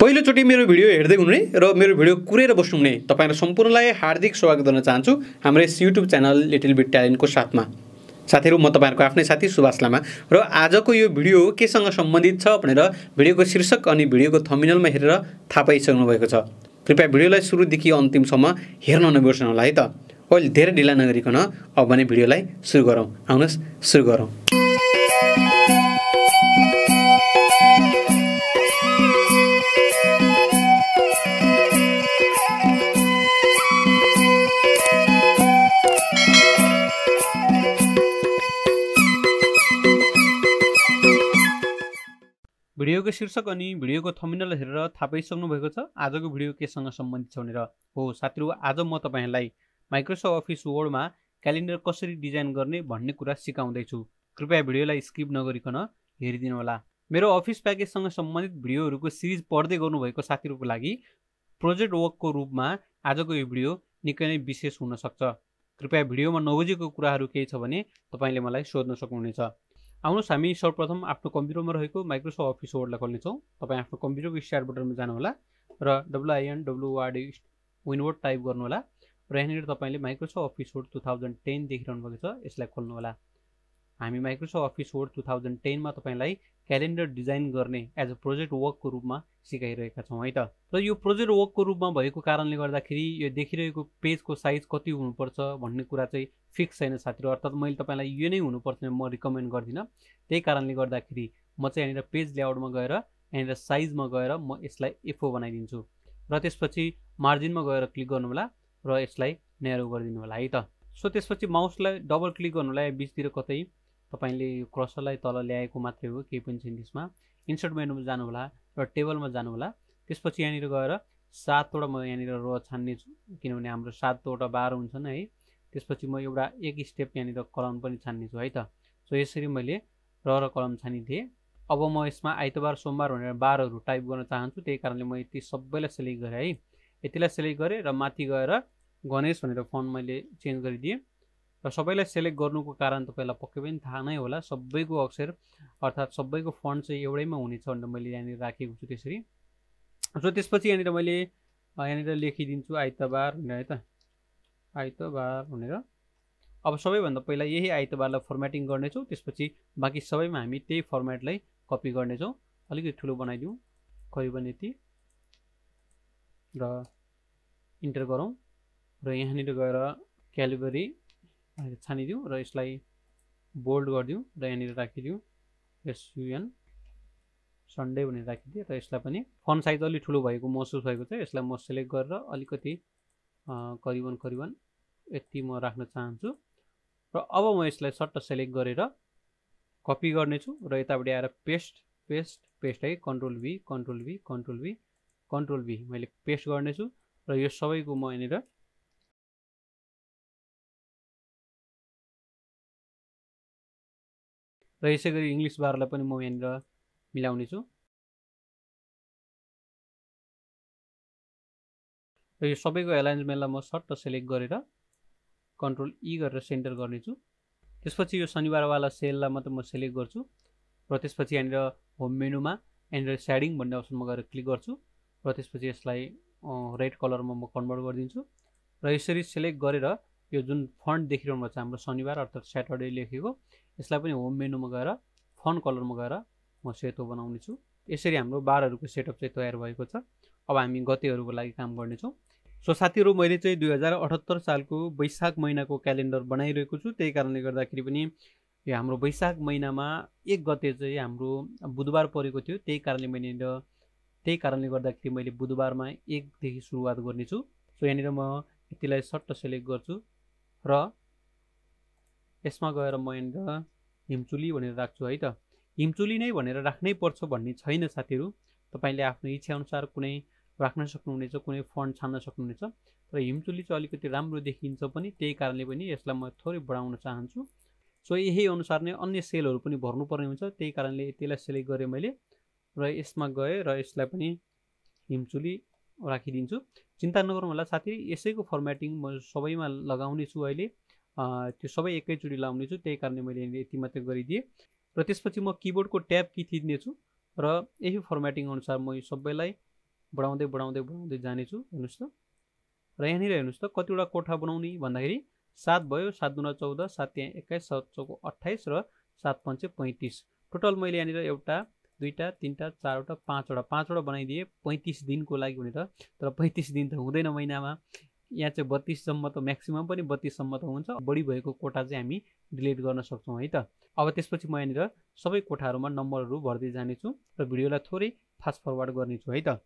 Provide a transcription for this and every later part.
पहिलोचोटि मेरो भिडियो हेर्दै हुने र मेरो भिडियो कुरेर बस्नुहुने तपाईँहरू सम्पूर्णलाई हार्दिक स्वागत गर्न चाहन्छु हाम्रो यस युट्युब च्यानल लिटिल बिट ट्यालेन्टको साथमा साथीहरू म तपाईँहरूको आफ्नै साथी सुभाष लामा र आजको यो भिडियो केसँग सम्बन्धित छ भनेर भिडियोको शीर्षक अनि भिडियोको थमिनलमा हेरेर थाहा पाइसक्नु भएको छ कृपया भिडियोलाई सुरुदेखि अन्तिमसम्म हेर्न नबिर्सनु होला है त अहिले धेरै ढिला नगरिकन अब भने भिडियोलाई सुरु गरौँ आउनुहोस् सुरु गरौँ भिडियोको शीर्षक अनि भिडियोको थमिनल हेरेर थाहा पाइसक्नु भएको छ आजको भिडियो केसँग सम्बन्धित छ भनेर हो साथीहरू आज म तपाईँहरूलाई माइक्रोसफ्ट अफिस वर्डमा क्यालेन्डर कसरी डिजाइन गर्ने भन्ने कुरा सिकाउँदैछु कृपया भिडियोलाई स्किप नगरिकन हेरिदिनु होला मेरो अफिस प्याकेजसँग सम्बन्धित भिडियोहरूको सिरिज पढ्दै गर्नुभएको साथीहरूको लागि प्रोजेक्ट वर्कको रूपमा आजको यो भिडियो निकै नै विशेष हुनसक्छ कृपया भिडियोमा नबुझेको कुराहरू केही छ भने तपाईँले मलाई सोध्न सक्नुहुनेछ आउनुहोस् हामी सर्वप्रथम आफ्नो कम्प्युटरमा रहेको माइक्रोसफ्ट अफिस वर्डलाई खोल्नेछौँ तपाईँ आफ्नो कम्प्युटरको स्टार्ट बटनमा जानुहोला र डब्लुआइएन डब्लुआरडी विनवर्ड टाइप गर्नुहोला र यहाँनिर तपाईँले Microsoft Office Word two thousand ten देखिरहनु भएको छ यसलाई खोल्नुहोला हामी Microsoft Office Word two thousand टेनमा तपाईँलाई क्यालेन्डर डिजाइन गर्ने एज अ प्रोजेक्ट वर्कको रूपमा सिकाइरहेका छौँ है त र यो प्रोजेक्ट वर्कको रूपमा भएको कारणले गर्दाखेरि यो देखिरहेको पेजको साइज कति हुनुपर्छ भन्ने कुरा चाहिँ फिक्स छैन साथीहरू अर्थात् मैले तपाईँलाई यो नै हुनुपर्छ म रिकमेन्ड गर्दिनँ त्यही कारणले गर्दाखेरि म चाहिँ यहाँनिर पेज लेआउटमा गएर यहाँनिर साइजमा गएर म यसलाई एफओ बनाइदिन्छु र त्यसपछि मार्जिनमा गएर क्लिक गर्नु होला र यसलाई न्यारो गरिदिनु होला है त सो त्यसपछि माउसलाई डबल क्लिक गर्नुलाई होला बिचतिर कतै तपाईँले यो क्रसरलाई तल ल्याएको मात्रै हो केही पनि छैन त्यसमा इन्सर्ट मेनुमा जानुहोला र टेबलमा जानु होला त्यसपछि यहाँनिर गएर सातवटा म यहाँनिर र छान्ने किनभने हाम्रो सातवटा बाह्र हुन्छन् है त्यसपछि म एउटा एक स्टेप यहाँनिर कलम पनि छान्नेछु है त सो यसरी मैले र र कलम छानिदिएँ अब म यसमा आइतबार सोमबार भनेर बारहरू टाइप गर्न चाहन्छु त्यही कारणले म यति सबैलाई सेलेक्ट गरेँ है यतिलाई सेलेक्ट गरेँ र माथि गएर गणेश भनेर फोन मैले चेन्ज गरिदिएँ र सबैलाई सेलेक्ट गर्नुको कारण तपाईँलाई पक्कै पनि थाहा नै होला सबैको अक्षर अर्थात् सबैको फन्ड चाहिँ एउटैमा हुनेछ भनेर मैले यहाँनिर राखेको छु त्यसरी र त्यसपछि यहाँनिर मैले यहाँनिर लेखिदिन्छु आइतबार भनेर है त आइतबार भनेर अब सबैभन्दा पहिला यही आइतबारलाई फर्मेटिङ गर्नेछौँ त्यसपछि बाँकी सबैमा हामी त्यही फर्मेटलाई कपी गर्नेछौँ अलिकति ठुलो बनाइदिउँ करिबन यति र इन्टर गरौँ र यहाँनिर गएर क्यालिबरी छानिदिउँ र यसलाई बोल्ड गरिदिउँ र यहाँनिर राखिदिउँ एसयुएन सन्डे भनेर राखिदिएँ र यसलाई पनि फन्ट साइज अलिक ठुलो भएको महसुस भएको छ यसलाई म सेलेक्ट गरेर अलिकति करिबन करिबन यति म राख्न चाहन्छु र अब म यसलाई सट्ट सेलेक्ट गरेर कपी गर्नेछु र यतापट्टि आएर पेस्ट पेस्ट पेस्ट है control V control V control V control V मैले पेस्ट गर्नेछु र यो सबैको म यहाँनिर र यसै गरी इङ्ग्लिस बारलाई पनि म यहाँनिर मिलाउनेछु र यो सबैको एलाइन्समेन्टलाई म सर्ट सेलेक्ट गरेर कन्ट्रोल ई e गरेर सेन्टर गर्नेछु त्यसपछि यो शनिबारवाला सेललाई मात्र म सेलेक्ट गर्छु र त्यसपछि यहाँनिर होम मेनुमा यहाँनिर स्याडिङ भन्ने अप्सनमा गएर क्लिक गर्छु र त्यसपछि यसलाई रेड कलरमा म कन्भर्ट गरिदिन्छु र यसरी सेलेक्ट गरेर यो जुन फन्ट देखिरहनु भएको छ हाम्रो शनिबार अर्थात् स्याटरडे लेखेको यसलाई पनि होम मेनुमा गएर फन्ट कलरमा गएर म सेतो बनाउने छु यसरी हाम्रो बारहरूको सेटअप चाहिँ तयार भएको छ अब हामी गतेहरूको लागि काम गर्नेछौँ सो साथीहरू मैले चाहिँ दुई हजार अठहत्तर सालको वैशाख महिनाको क्यालेन्डर बनाइरहेको छु त्यही कारणले गर्दाखेरि पनि यो हाम्रो वैशाख महिनामा एक गते चाहिँ हाम्रो बुधबार परेको थियो त्यही कारणले मैले त्यही कारणले गर्दाखेरि मैले बुधबारमा एकदेखि सुरुवात गर्नेछु सो यहाँनिर म यतिलाई सट्ट सेलेक्ट गर्छु र यसमा गएर म यहाँनिर हिमचुली भनेर राख्छु है त हिमचुली नै भनेर राख्नै पर्छ भन्ने छैन साथीहरू तपाईँले आफ्नो इच्छाअनुसार कुनै राख्न सक्नुहुनेछ कुनै फन्ड छान्न सक्नुहुनेछ र हिमचुली चाहिँ अलिकति राम्रो देखिन्छ पनि त्यही कारणले पनि यसलाई म थोरै बढाउन चाहन्छु सो यही अनुसार नै अन्य सेलहरू पनि भर्नुपर्ने हुन्छ त्यही कारणले त्यसलाई सेलेक्ट गरेँ मैले र यसमा गएँ र यसलाई पनि हिमचुली राखिदिन्छु चिन्ता नगरौँ होला साथी यसैको फर्मेटिङ म सबैमा लगाउने छु अहिले त्यो सबै एकैचोटि लाउने छु त्यही कारणले मैले यति मात्रै गरिदिएँ र त्यसपछि म किबोर्डको ट्याब कि थिच्नेछु र यही फर्मेटिङ अनुसार म यो सबैलाई बढाउँदै बढाउँदै बढाउँदै जानेछु हेर्नुहोस् त र यहाँनिर हेर्नुहोस् त कतिवटा कोठा बनाउने भन्दाखेरि सात भयो सात दुना चौध सात त्यहाँ एक्काइस सात चौको अट्ठाइस र सात पञ्चे पैँतिस टोटल मैले यहाँनिर एउटा दुईवटा तिनवटा चारवटा पाँचवटा पाँचवटा बनाइदिएँ पैँतिस दिनको लागि भनेर तर पैँतिस दिन त हुँदैन महिनामा यहाँ चाहिँ बत्तिससम्म त म्याक्सिमम् पनि बत्तिससम्म त हुन्छ बढी भएको कोठा चाहिँ हामी डिलिट गर्न सक्छौँ है त अब त्यसपछि म यहाँनिर सबै कोठाहरूमा नम्बरहरू भर्दै जानेछु र भिडियोलाई थोरै फास्ट फरवर्ड गर्नेछु है त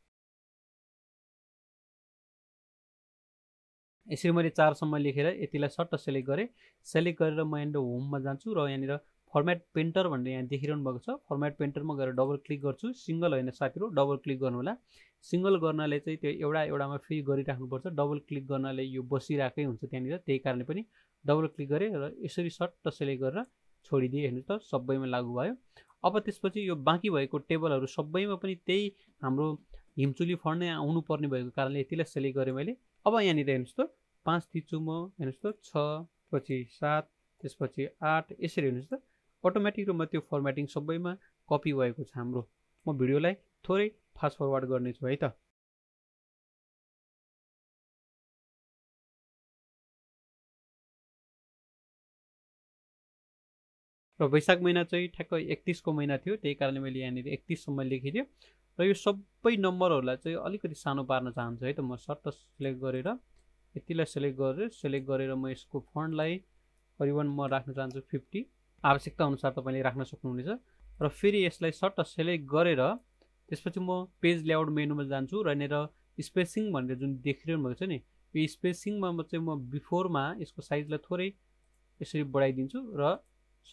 यसरी मैले चारसम्म लेखेर यतिलाई सट्ट सेलेक्ट गरेँ सेलेक्ट गरेर म यहाँनिर होममा जान्छु र यहाँनिर फर्मेट पेन्टर भनेर यहाँ देखिरहनु भएको छ फर्मेट पेन्टरमा गएर डबल क्लिक गर्छु सिङ्गल होइन साथीहरू डबल क्लिक गर्नु होला सिङ्गल गर्नाले चाहिँ त्यो एउटा एउटामा फ्री गरिराख्नुपर्छ डबल क्लिक गर्नाले यो बसिरहेकै हुन्छ त्यहाँनिर त्यही कारणले पनि डबल क्लिक गरेँ र यसरी सर्ट सेलेक्ट गरेर छोडिदिएँ हेर्नु त सबैमा लागु भयो अब त्यसपछि यो बाँकी भएको टेबलहरू सबैमा पनि त्यही हाम्रो हिमचुली आउनु आउनुपर्ने भएको कारणले यतिलाई सेलेक्ट गरेँ मैले अब यहाँनिर हेर्नुहोस् त पाँच थिचु म हेर्नुहोस् त छ पछि सात त्यसपछि आठ यसरी हेर्नुहोस् त अटोमेटिक रूपमा त्यो फर्मेटिङ सबैमा कपी भएको छ हाम्रो म भिडियोलाई थोरै फास्ट फरवार्ड गर्नेछु है त र वैशाख महिना चाहिँ ठ्याक्क एकतिसको महिना थियो त्यही कारणले मैले यहाँनिर एकतिससम्म लेखिदिएँ र यो सबै नम्बरहरूलाई चाहिँ अलिकति सानो पार्न चाहन्छु है त म सर्ट सेलेक्ट गरेर यतिलाई सेलेक्ट गरेर सेलेक्ट गरेर म यसको फन्डलाई करिबन म राख्न चाहन्छु फिफ्टी आवश्यकता अनुसार तपाईँले राख्न सक्नुहुनेछ र फेरि यसलाई सर्ट सेलेक्ट गरेर त्यसपछि म पेज लेआउट मेनुमा जान्छु र यहाँनिर स्पेसिङ भनेर जुन देखिरहनु भएको छ नि यो स्पेसिङमा म चाहिँ म बिफोरमा यसको साइजलाई थोरै यसरी बढाइदिन्छु र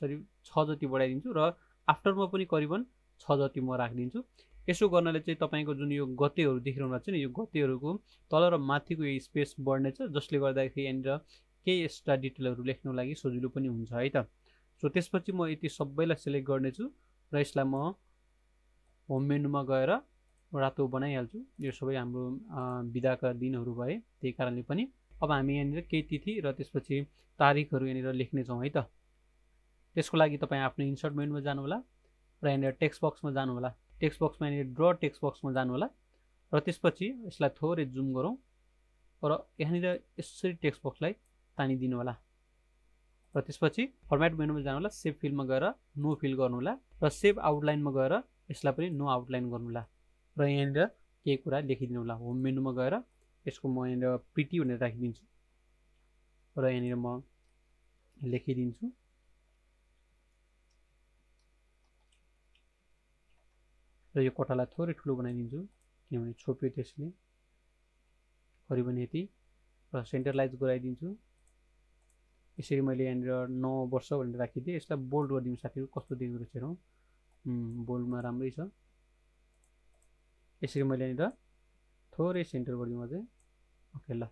सरी छ जति बढाइदिन्छु र आफ्टरमा पनि करिबन छ जति म राखिदिन्छु यसो गर्नाले चाहिँ तपाईँको जुन यो गतेहरू देखिरहनु भएको छ नि यो गतेहरूको तल र माथिको यो स्पेस बढ्नेछ जसले गर्दाखेरि यहाँनिर केही एक्स्ट्रा डिटेलहरू लेख्नको लागि सजिलो पनि हुन्छ है त सो त्यसपछि म यति सबैलाई सेलेक्ट गर्नेछु र यसलाई म होम मेनुमा गएर रातो बनाइहाल्छु यो सबै हाम्रो बिदाका दिनहरू भए त्यही कारणले पनि अब हामी यहाँनिर केही तिथि र त्यसपछि तारिकहरू यहाँनिर लेख्नेछौँ है त त्यसको लागि तपाईँ आफ्नो इन्सर्ट मेनुमा जानुहोला र यहाँनिर टेक्स्ट बक्समा जानुहोला टेक्स्ट बक्समा यहाँनिर ड्र टेक्स्ट बक्समा जानुहोला र त्यसपछि यसलाई थोरै जुम गरौँ र यहाँनिर यसरी टेक्स्ट बक्सलाई तानिदिनु होला र त्यसपछि फर्मेट मेनुमा जानु होला सेभ फिल्डमा गएर नो फिल गर्नु होला र सेभ आउटलाइनमा गएर यसलाई पनि नो आउटलाइन गर्नु होला र यहाँनिर केही कुरा लेखिदिनु होला होम मेनुमा गएर यसको म यहाँनिर पिटी भनेर राखिदिन्छु र यहाँनिर म लेखिदिन्छु र यो कोठालाई थोरै ठुलो बनाइदिन्छु किनभने छोप्यो त्यसले करिबन यति र सेन्टरलाइज गराइदिन्छु यसरी मैले यहाँनिर नौ वर्ष भनेर राखिदिएँ यसलाई बोल्ड गरिदिउँ साथीहरू कस्तो देख्दो रहेछ हेरौँ बोल्डमा राम्रै छ यसरी मैले यहाँनिर थोरै सेन्टर गरिदिउँ अझै ओके ल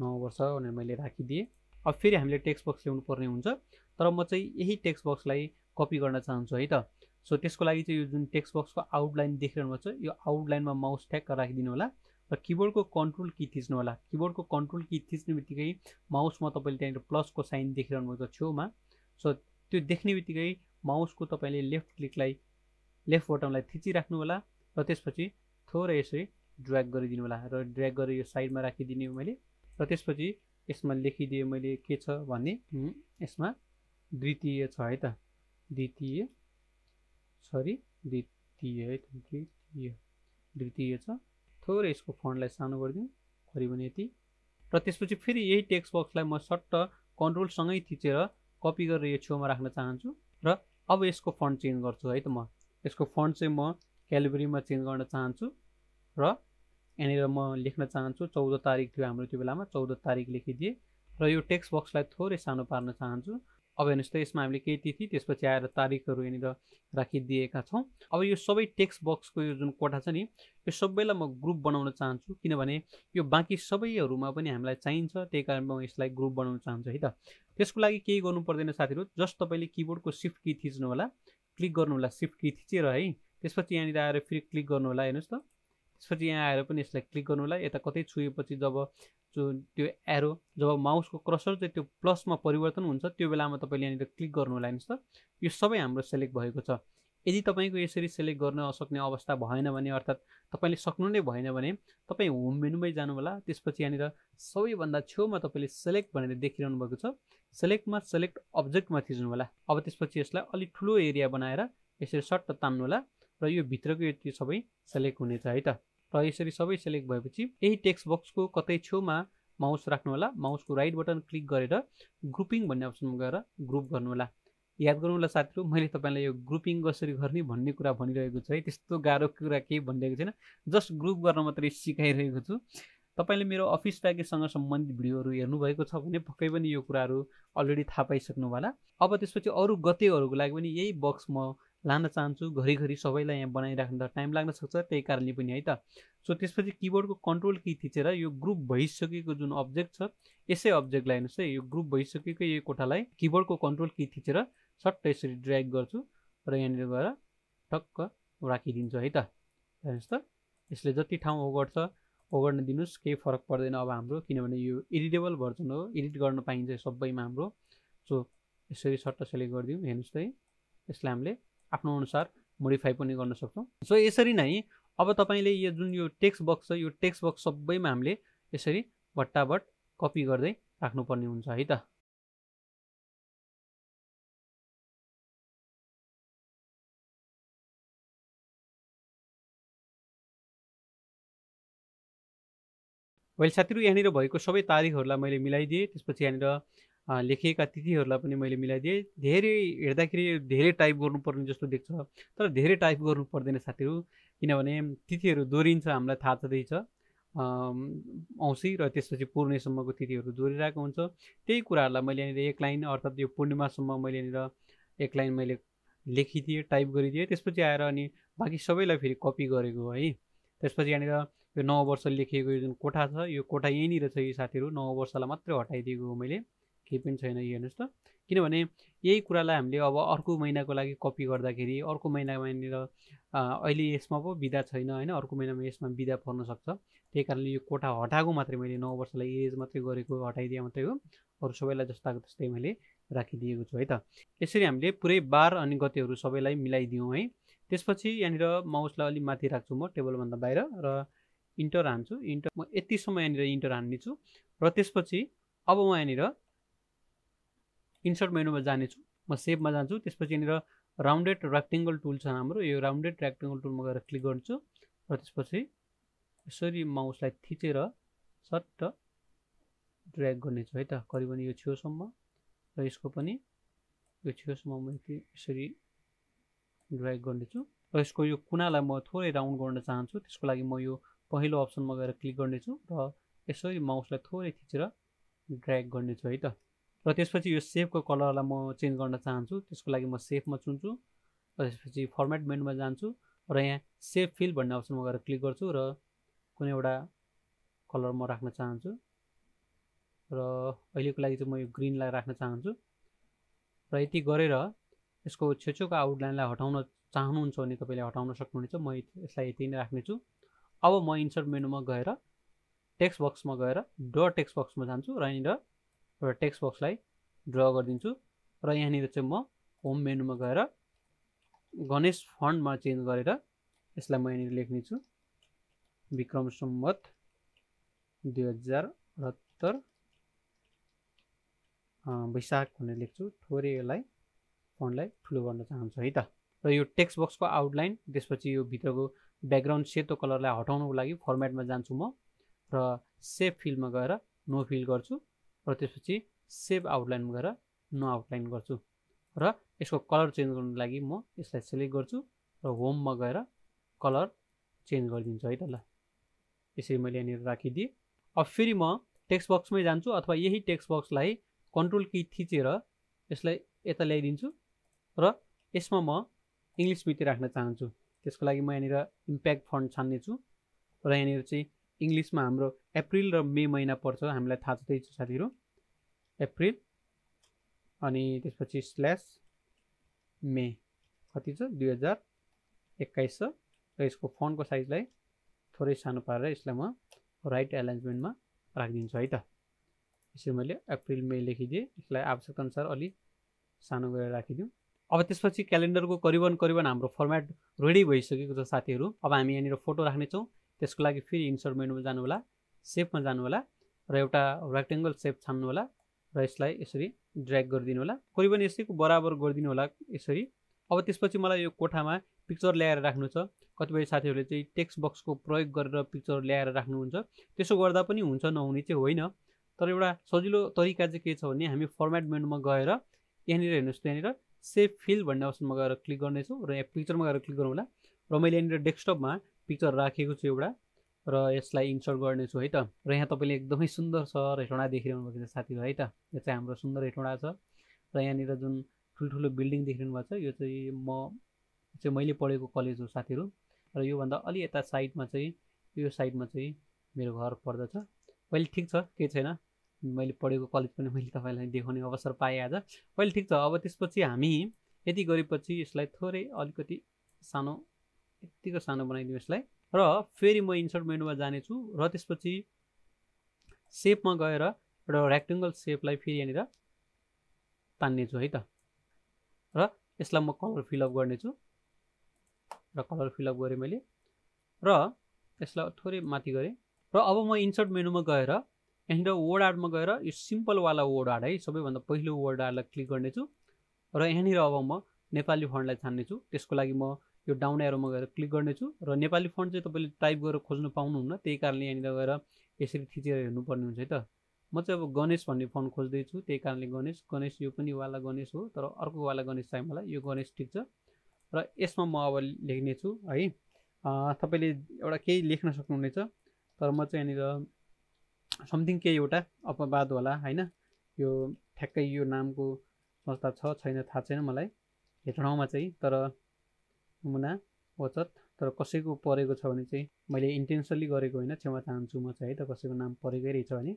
नौ वर्ष भनेर मैले राखिदिएँ अब फेरि हामीले टेक्स्ट बक्स ल्याउनु पर्ने हुन्छ तर म चाहिँ यही टेक्स्ट बक्सलाई कपी गर्न चाहन्छु है त सो त्यसको लागि चाहिँ यो जुन टेक्स्ट बक्सको आउटलाइन देखिरहनु भएको छ यो आउटलाइनमा माउस ठ्याक्क राखिदिनु होला र किबोर्डको कन्ट्रोल कि होला किबोर्डको कन्ट्रोल कि थिच्ने बित्तिकै माउसमा तपाईँले त्यहाँनिर प्लसको साइन देखिरहनु भएको छेउमा सो त्यो देख्ने बित्तिकै माउसको तपाईँले लेफ्ट क्लिकलाई लेफ्ट बटनलाई थिचिराख्नु होला र त्यसपछि थोरै यसरी ड्र्याग गरिदिनु होला र ड्र्याग गरेर यो साइडमा राखिदिने मैले र त्यसपछि यसमा लेखिदिएँ मैले के छ भने यसमा द्वितीय छ है त द्वितीय सरी द्वितीय है द्वितीय द्वितीय छ थोरै यसको फन्डलाई सानो गरिदिउँ करिब यति र त्यसपछि फेरि यही टेक्स्ट बक्सलाई म सट्ट कन्ट्रोलसँगै थिचेर कपी गरेर यो छेउमा राख्न चाहन्छु र अब यसको फन्ड चेन्ज गर्छु है त म यसको फन्ड चाहिँ म क्यालिबरीमा चेन्ज गर्न चाहन्छु र यहाँनिर म लेख्न चाहन्छु चौध तारिक थियो हाम्रो त्यो बेलामा चौध तारिक लेखिदिएँ र यो टेक्स्ट बक्सलाई थोरै सानो पार्न चाहन्छु अब हेर्नुहोस् त यसमा हामीले केही तिथि त्यसपछि आएर तारिकहरू यहाँनिर राखिदिएका छौँ अब यो सबै टेक्स्ट बक्सको यो जुन कोठा छ नि यो सबैलाई म ग्रुप बनाउन चाहन्छु किनभने यो बाँकी सबैहरूमा पनि हामीलाई चाहिन्छ त्यही कारण म यसलाई ग्रुप बनाउन चाहन्छु है त त्यसको लागि केही गर्नु पर्दैन साथीहरू जस्ट तपाईँले किबोर्डको सिफ्ट कि थिच्नु होला क्लिक गर्नु होला सिफ्ट कि थिचेर है त्यसपछि यहाँनिर आएर फेरि क्लिक गर्नु होला हेर्नुहोस् त त्यसपछि यहाँ आएर पनि यसलाई क्लिक गर्नु होला यता कतै छुएपछि जब जो त्यो एरो जब माउसको क्रसर चाहिँ त्यो प्लसमा परिवर्तन हुन्छ त्यो बेलामा तपाईँले यहाँनिर क्लिक गर्नु होला हेर्नुहोस् त यो सबै हाम्रो सेलेक्ट भएको छ यदि तपाईँको यसरी सेलेक्ट गर्न सक्ने अवस्था भएन भने अर्थात् तपाईँले सक्नु नै भएन भने तपाईँ होम मेनुमै जानु होला त्यसपछि यहाँनिर सबैभन्दा छेउमा तपाईँले सेलेक्ट भनेर देखिरहनु भएको छ सेलेक्टमा सेलेक्ट अब्जेक्टमा थिच्नु होला अब त्यसपछि यसलाई अलिक ठुलो एरिया बनाएर यसरी सर्ट तान्नु होला र यो भित्रको यो सबै सेलेक्ट हुनेछ है त र यसरी सबै सेलेक्ट भएपछि यही टेक्स्ट बक्सको कतै छेउमा माउस राख्नुहोला माउसको राइट बटन क्लिक गरेर ग्रुपिङ भन्ने अप्सनमा गएर ग्रुप गर्नु होला याद गर्नु होला साथीहरू मैले तपाईँलाई यो ग्रुपिङ कसरी गर्ने भन्ने कुरा भनिरहेको छु है त्यस्तो गाह्रो कुरा केही भनिरहेको छैन जस्ट ग्रुप गर्न मात्रै सिकाइरहेको छु तपाईँले मेरो अफिस प्याकेजसँग सम्बन्धित भिडियोहरू हेर्नुभएको छ भने पक्कै पनि यो कुराहरू अलरेडी थाहा पाइसक्नु होला अब त्यसपछि अरू गतेहरूको लागि पनि यही बक्स म लान चाहन्छु घरिघरि सबैलाई यहाँ बनाइराख्नु त टाइम लाग्न सक्छ त्यही कारणले पनि है त सो त्यसपछि किबोर्डको कन्ट्रोल कि थिचेर यो ग्रुप भइसकेको जुन अब्जेक्ट छ यसै अब्जेक्टलाई हेर्नुहोस् है यो ग्रुप भइसकेको यो कोठालाई किबोर्डको कन्ट्रोल कि थिचेर सट्ट यसरी ड्र्याग गर्छु र यहाँनिर गएर टक्क राखिदिन्छु है त हेर्नुहोस् त यसले जति ठाउँ ओगट्छ ओगट्न दिनुहोस् केही फरक पर्दैन अब हाम्रो किनभने यो एडिटेबल भर्जन हो एडिट गर्न पाइन्छ सबैमा हाम्रो सो यसरी सट्ट सेलेक्ट गरिदिउँ हेर्नुहोस् त है यसलाई हामीले आफ्नो अनुसार मोडिफाई पनि गर्न सक्छौँ सो यसरी नै अब तपाईँले यो जुन यो टेक्स्ट बक्स छ यो टेक्स्ट बक्स सबैमा हामीले यसरी भट्टाभट कपी गर्दै राख्नुपर्ने हुन्छ है त मैले साथीहरू यहाँनिर भएको सबै तारिखहरूलाई मैले मिलाइदिएँ त्यसपछि यहाँनिर लेखिएका तिथिहरूलाई पनि मैले मिलाइदिएँ धेरै हेर्दाखेरि धेरै टाइप गर्नुपर्ने जस्तो देख्छ तर धेरै टाइप गर्नु पर्दैन साथीहरू किनभने तिथिहरू दोहोरिन्छ हामीलाई थाहा छँदैछ औँसी र त्यसपछि पूर्णेसम्मको तिथिहरू दोहोरिरहेको हुन्छ त्यही कुराहरूलाई मैले यहाँनिर एक लाइन अर्थात् यो पूर्णिमासम्म मैले यहाँनिर एक लाइन मैले लेखिदिएँ टाइप गरिदिएँ त्यसपछि आएर अनि बाँकी सबैलाई फेरि कपी गरेको है त्यसपछि यहाँनिर यो नौ वर्ष लेखिएको यो जुन कोठा छ यो कोठा यहीँनिर छ यो साथीहरू नौ वर्षलाई मात्रै हटाइदिएको हो मैले केही पनि छैन यो हेर्नुहोस् त किनभने यही कुरालाई हामीले अब अर्को महिनाको लागि कपी गर्दाखेरि अर्को महिनामा यहाँनिर अहिले यसमा पो बिदा छैन होइन अर्को महिनामा यसमा बिदा पर्न सक्छ त्यही कारणले यो कोठा हटाएको मात्रै मैले नौ वर्षलाई एज मात्रै गरेको हटाइदिए मात्रै हो अरू सबैलाई जस्ताको जस्तै मैले राखिदिएको छु है त यसरी हामीले पुरै बार अनि गतिहरू सबैलाई मिलाइदिउँ है त्यसपछि यहाँनिर माउसलाई अलिक माथि राख्छु म टेबलभन्दा बाहिर र इन्टर हान्छु इन्टर म यतिसम्म यहाँनिर इन्टर हान्नेछु र त्यसपछि अब म यहाँनिर इन्सर्ट मेनुमा जानेछु म सेपमा जान्छु त्यसपछि यहाँनिर राउन्डेड रेक्टेङ्गल टुल छ हाम्रो यो राउन्डेड रेक्टेङ्गल टुलमा गएर क्लिक गर्छु र त्यसपछि यसरी माउसलाई थिचेर सट्ट ड्र्याग गर्नेछु है त करिबन यो छेउसम्म र यसको पनि यो छेउसम्म म यसरी ड्र्याग गर्नेछु र यसको यो कुनालाई म थोरै राउन्ड गर्न चाहन्छु त्यसको लागि म यो पहिलो अप्सनमा गएर क्लिक गर्नेछु र यसरी माउसलाई थोरै थिचेर ड्र्याग गर्नेछु है त र त्यसपछि यो सेपको कलरलाई म चेन्ज गर्न चाहन्छु त्यसको लागि म सेपमा चुन्छु र त्यसपछि फर्मेट मेन्टमा जान्छु र यहाँ सेप फिल भन्ने अप्सनमा गएर क्लिक गर्छु र कुनै एउटा कलर म राख्न चाहन्छु र अहिलेको लागि चाहिँ म यो ग्रिनलाई राख्न चाहन्छु र यति गरेर यसको छेउछेउको आउटलाइनलाई हटाउन चाहनुहुन्छ भने तपाईँले हटाउन सक्नुहुनेछ म यसलाई यति नै राख्नेछु अब म इन्सर्ट मेनुमा गएर टेक्स्ट बक्समा गएर डट टेक्स्ट बक्समा जान्छु र यहाँनिर एउटा टेक्स्ट बक्सलाई ड्र गरिदिन्छु र यहाँनिर चाहिँ म होम मेनुमा गएर गणेश फन्डमा चेन्ज गरेर यसलाई म यहाँनिर लेख्नेछु विक्रम सम्मत दुई हजार अठहत्तर वैशाख भनेर लेख्छु थोरै यसलाई फन्डलाई ठुलो गर्न चाहन्छु है त र यो टेक्स्ट बक्सको आउटलाइन त्यसपछि यो भित्रको ब्याकग्राउन्ड सेतो कलरलाई हटाउनुको लागि फर्मेटमा जान्छु म र सेफ फिल्डमा गएर नो फिल गर्छु र त्यसपछि सेभ आउटलाइन गएर नो आउटलाइन गर्छु र यसको कलर चेन्ज गर्नु लागि म यसलाई सेलेक्ट गर्छु र होममा गएर कलर चेन्ज गरिदिन्छु है त ल यसरी मैले यहाँनिर राखिदिएँ अब फेरि म टेक्स्ट बक्समै जान्छु अथवा यही टेक्स्ट बक्सलाई कन्ट्रोल कि थिचेर यसलाई यता ल्याइदिन्छु र यसमा म इङ्ग्लिस मिति राख्न चाहन्छु त्यसको लागि म यहाँनिर इम्प्याक्ट फन्ड छान्नेछु र यहाँनिर चाहिँ इङ्ग्लिसमा हाम्रो अप्रिल र मे महिना पर्छ हामीलाई थाहा छ त्यही छ साथीहरू अप्रिल अनि त्यसपछि स्ल्यास मे कति छ दुई हजार एक्काइस छ र यसको फन्टको साइजलाई थोरै सानो पारेर यसलाई म राइट एलाइन्समेन्टमा राखिदिन्छु है त यसरी मैले अप्रिल मे लेखिदिएँ यसलाई अनुसार अलि सानो गरेर राखिदिउँ अब त्यसपछि क्यालेन्डरको करिबन करिबन हाम्रो फर्मेट रेडी भइसकेको छ साथीहरू अब हामी यहाँनिर फोटो राख्नेछौँ त्यसको लागि फेरि इन्सर्ट मेनुमा जानु होला सेपमा जानु होला र एउटा रेक्टेङ्गल सेप छान्नु होला र यसलाई यसरी ड्र्याग गरिदिनु होला कोही पनि यसैको बराबर गरिदिनु होला यसरी अब त्यसपछि मलाई यो कोठामा पिक्चर ल्याएर राख्नु छ कतिपय साथीहरूले चाहिँ टेक्स्ट बक्सको प्रयोग गरेर पिक्चर ल्याएर राख्नुहुन्छ त्यसो गर्दा पनि हुन्छ नहुने चाहिँ होइन तर एउटा सजिलो तरिका चाहिँ के छ भने हामी फर्मेट मेनुमा गएर यहाँनिर हेर्नुहोस् त्यहाँनिर सेफ फिल भन्ने अप्सनमा गएर क्लिक गर्नेछौँ र यहाँ पिक्चरमा गएर क्लिक गर्नु होला र मैले यहाँनिर डेस्कटपमा पिक्चर राखेको छु एउटा र यसलाई इन्सर्ट गर्नेछु है त र यहाँ तपाईँले एकदमै सुन्दर छ हेटौँडा देखिरहनु भएको छ साथीहरू है त यो चाहिँ हाम्रो सुन्दर हेटौँडा छ र यहाँनिर जुन ठुल्ठुलो बिल्डिङ देखिरहनु भएको छ यो चाहिँ म चाहिँ मैले पढेको कलेज हो साथीहरू र योभन्दा अलि यता साइडमा चाहिँ यो साइडमा चाहिँ मेरो घर पर्दछ पहिले ठिक छ केही छैन मैले पढेको कलेज पनि मैले तपाईँलाई देखाउने अवसर पाएँ आज पहिले ठिक छ अब त्यसपछि हामी यति गरेपछि यसलाई थोरै अलिकति सानो यत्तिको सानो बनाइदिउँ यसलाई र फेरि म इन्सर्ट मेनुमा जानेछु र त्यसपछि सेपमा गएर एउटा रेक्टेङ्गल सेपलाई फेरि यहाँनिर तान्नेछु है त र यसलाई म कलर फिलअप गर्नेछु र कलर फिलअप गरेँ मैले र यसलाई थोरै माथि गरेँ र अब म इन्सर्ट मेनुमा गएर यहाँनिर वर्ड आर्टमा गएर यो सिम्पलवाला वर्ड आर्ट है सबैभन्दा पहिलो वर्ड आर्टलाई क्लिक गर्नेछु र यहाँनिर अब म नेपाली फन्डलाई छान्नेछु त्यसको लागि म यो डाउन एरोमा गएर क्लिक गर्नेछु र नेपाली फन्ड चाहिँ तपाईँले टाइप गरेर खोज्नु पाउनुहुन्न त्यही कारणले यहाँनिर गएर यसरी थिचेर हेर्नुपर्ने हुन्छ है त म चाहिँ अब गणेश भन्ने फन्ड खोज्दैछु त्यही कारणले गणेश गणेश यो पनि वाला गणेश हो तर अर्को वाला गणेश चाहिँ मलाई यो गणेश ठिक छ र यसमा म अब लेख्नेछु है तपाईँले एउटा केही लेख्न सक्नुहुनेछ तर म चाहिँ यहाँनिर समथिङ केही एउटा अपवाद होला होइन यो ठ्याक्कै यो नामको संस्था छ छैन थाहा छैन मलाई ठाउँमा चाहिँ तर मुना बचत तर कसैको परेको छ भने चाहिँ मैले इन्टेन्सनली गरेको होइन क्षमा चाहन्छु म चाहिँ है त कसैको नाम परेकै रहेछ भने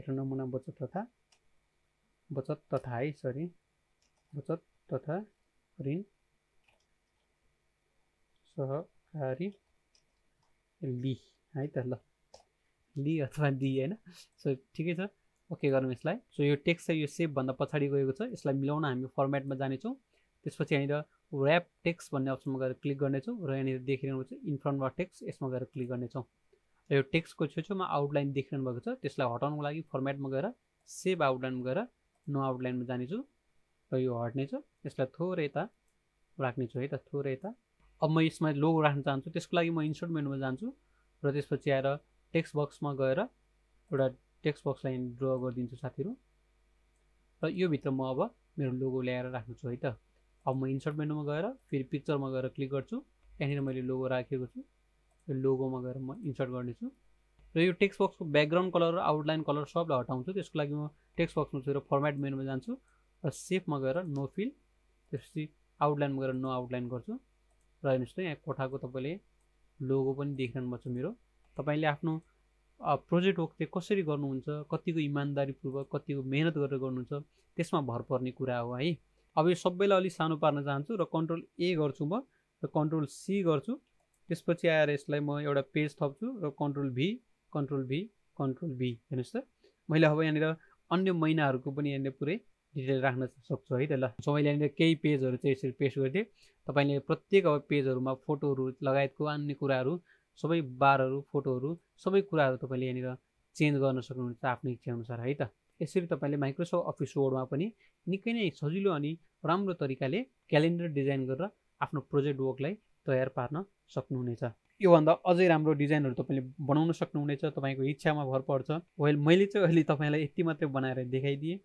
एउटा नमुना बचत तथा बचत तथा है सरी बचत तथा ऋण सहकारी लि है त ल लि अथवा दि होइन सो ठिकै छ ओके गरौँ यसलाई सो यो टेक्स्ट चाहिँ यो सेपभन्दा पछाडि गएको छ यसलाई मिलाउन हामी फर्मेटमा जानेछौँ त्यसपछि यहाँनिर ऱ्याप टेक्स्ट भन्ने अप्सनमा गएर क्लिक गर्नेछौँ र यहाँनिर देखिरहनु छ इन्फ्रन्टमा टेक्स्ट यसमा गएर क्लिक गर्नेछौँ र यो टेक्स्टको छेउछेउमा आउटलाइन देखिरहनु भएको छ त्यसलाई हटाउनुको लागि फर्मेटमा गएर सेभ आउटलाइनमा गएर नो आउटलाइनमा जानेछु र यो हट्नेछ यसलाई थोरै यता राख्नेछु है त थोरै यता अब म यसमा लोगो राख्न चाहन्छु त्यसको लागि म इन्सर्ट मेनुमा जान्छु र त्यसपछि आएर टेक्स्ट बक्समा गएर एउटा टेक्स्ट बक्सलाई ड्र गरिदिन्छु साथीहरू र योभित्र म अब मेरो लोगो ल्याएर राख्नेछु है त अब म इन्सर्ट मेनुमा गएर फेरि पिक्चरमा गएर क्लिक गर्छु यहाँनिर मैले लोगो राखेको छु यो लोगोमा गएर म इन्सर्ट गर्नेछु र यो टेक्स्ट बक्सको ब्याकग्राउन्ड कलर र आउटलाइन कलर सबलाई हटाउँछु त्यसको लागि म टेक्स्ट बक्समा छोएर फर्मेट मेनुमा जान्छु र सेफमा गएर नो फिल त्यसपछि आउटलाइनमा गएर नो आउटलाइन गर्छु र हेर्नुहोस् त यहाँ कोठाको तपाईँले लोगो पनि देखिरहनु भएको छ मेरो तपाईँले आफ्नो प्रोजेक्ट वर्क चाहिँ कसरी गर्नुहुन्छ कतिको इमान्दारीपूर्वक कतिको मेहनत गरेर गर्नुहुन्छ त्यसमा भर पर्ने कुरा हो है अब यो सबैलाई अलिक सानो पार्न चाहन्छु र कन्ट्रोल ए गर्छु म र कन्ट्रोल सी गर्छु त्यसपछि आएर यसलाई म एउटा पेज थप्छु र control V control V control V हेर्नुहोस् त मैले अब यहाँनिर अन्य महिनाहरूको पनि यहाँनिर पुरै डिटेल राख्न सक्छु है त ल सो मैले यहाँनिर केही पेजहरू चाहिँ यसरी पेस्ट गरिदिएँ तपाईँले प्रत्येक अब पेजहरूमा फोटोहरू लगायतको अन्य कुराहरू सबै बारहरू फोटोहरू सबै कुराहरू तपाईँले यहाँनिर चेन्ज गर्न सक्नुहुन्छ आफ्नो इच्छाअनुसार है त यसरी तपाईँले माइक्रोसफ्ट अफिस वर्डमा पनि निकै नै सजिलो अनि राम्रो तरिकाले क्यालेन्डर डिजाइन गरेर आफ्नो प्रोजेक्ट वर्कलाई तयार पार्न सक्नुहुनेछ योभन्दा अझै राम्रो डिजाइनहरू तपाईँले बनाउन सक्नुहुनेछ तपाईँको इच्छामा भर पर्छ वेल मैले चाहिँ अहिले तपाईँलाई यति मात्रै बनाएर देखाइदिएँ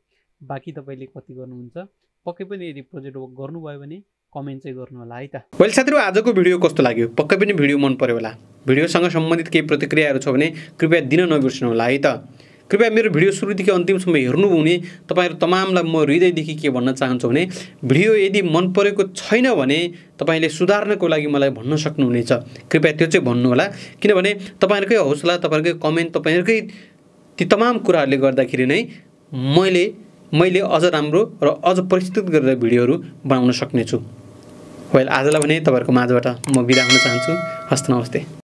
बाँकी तपाईँले कति गर्नुहुन्छ पक्कै पनि यदि प्रोजेक्ट वर्क गर्नुभयो भने कमेन्ट चाहिँ गर्नु होला है त वेल साथीहरू आजको भिडियो कस्तो लाग्यो पक्कै पनि भिडियो मन पऱ्यो होला भिडियोसँग सम्बन्धित केही प्रतिक्रियाहरू छ भने कृपया दिन नबिर्सनु होला है त कृपया मेरो भिडियो सुरुदेखि अन्तिमसम्म हेर्नुहुने तपाईँहरू तमामलाई म हृदयदेखि के भन्न चाहन्छु भने भिडियो यदि मन परेको छैन भने तपाईँले सुधार्नको लागि मलाई भन्न सक्नुहुनेछ कृपया त्यो चाहिँ भन्नुहोला किनभने तपाईँहरूकै हौसला तपाईँहरूकै कमेन्ट तपाईँहरूकै ती तमाम कुराहरूले गर्दाखेरि नै मैले मैले अझ राम्रो र अझ परिष्कृत गरेर भिडियोहरू बनाउन सक्नेछु वेल आजलाई भने तपाईँहरूको माझबाट म बिदा हुन चाहन्छु हस्त नमस्ते